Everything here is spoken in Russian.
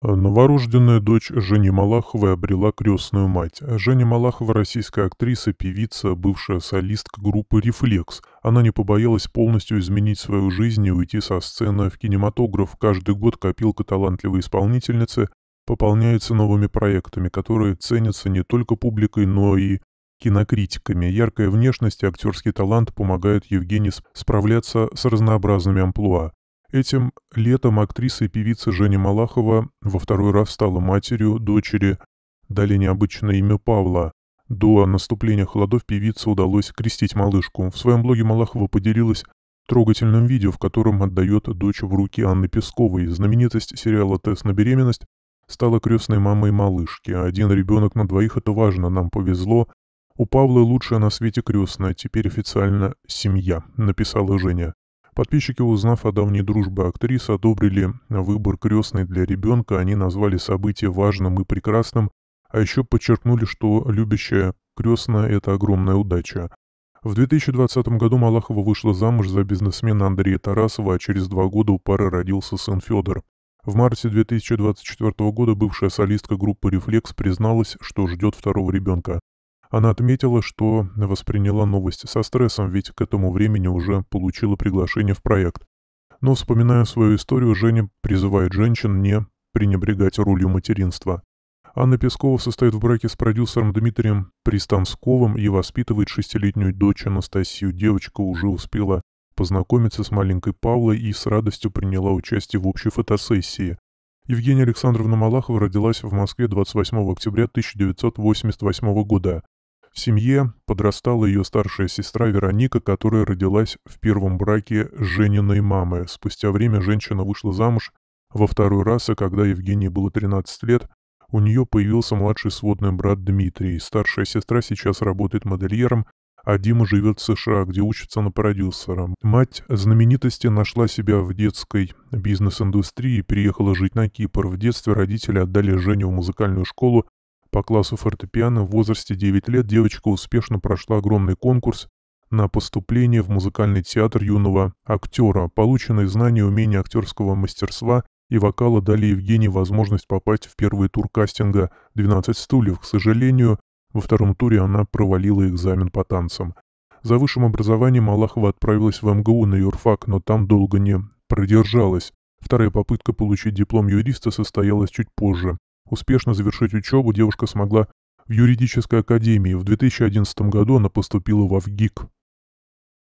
Э, новорожденная дочь Жени Малаховой обрела крестную мать. Женя Малахова – российская актриса, певица, бывшая солистка группы «Рефлекс». Она не побоялась полностью изменить свою жизнь и уйти со сцены в кинематограф. Каждый год копилка талантливой исполнительницы пополняется новыми проектами, которые ценятся не только публикой, но и кинокритиками. Яркая внешность и актерский талант помогают Евгении справляться с разнообразными амплуа. Этим летом актриса и певица Женя Малахова во второй раз стала матерью, дочери, дали необычное имя Павла. До наступления холодов певице удалось крестить малышку. В своем блоге Малахова поделилась трогательным видео, в котором отдает дочь в руки Анны Песковой. Знаменитость сериала «Тест на беременность» стала крестной мамой малышки. Один ребенок на двоих – это важно, нам повезло. У Павла лучшая на свете крестная, теперь официально семья, написала Женя. Подписчики, узнав о давней дружбе актрис, одобрили выбор крестной для ребенка, они назвали событие важным и прекрасным, а еще подчеркнули, что любящая крестная – это огромная удача. В 2020 году Малахова вышла замуж за бизнесмена Андрея Тарасова, а через два года у пары родился сын Федор. В марте 2024 года бывшая солистка группы «Рефлекс» призналась, что ждет второго ребенка. Она отметила, что восприняла новости со стрессом, ведь к этому времени уже получила приглашение в проект. Но, вспоминая свою историю, Женя призывает женщин не пренебрегать ролью материнства. Анна Пескова состоит в браке с продюсером Дмитрием Пристанцковым и воспитывает шестилетнюю дочь Анастасию. Девочка уже успела познакомиться с маленькой Павлой и с радостью приняла участие в общей фотосессии. Евгения Александровна Малахова родилась в Москве 28 октября 1988 года. В семье подрастала ее старшая сестра Вероника, которая родилась в первом браке жененной мамы. Спустя время женщина вышла замуж во второй раз, и когда Евгении было 13 лет, у нее появился младший сводный брат Дмитрий. Старшая сестра сейчас работает модельером, а Дима живет в США, где учится на продюсера. Мать знаменитости нашла себя в детской бизнес-индустрии и переехала жить на Кипр. В детстве родители отдали Женю в музыкальную школу, по классу фортепиано в возрасте 9 лет девочка успешно прошла огромный конкурс на поступление в музыкальный театр юного актера. Полученные знания и умения актерского мастерства и вокала дали Евгении возможность попасть в первый тур кастинга «12 стульев». К сожалению, во втором туре она провалила экзамен по танцам. За высшим образованием Аллахова отправилась в МГУ на юрфак, но там долго не продержалась. Вторая попытка получить диплом юриста состоялась чуть позже. Успешно завершить учебу девушка смогла в юридической академии. В 2011 году она поступила во ВГИК.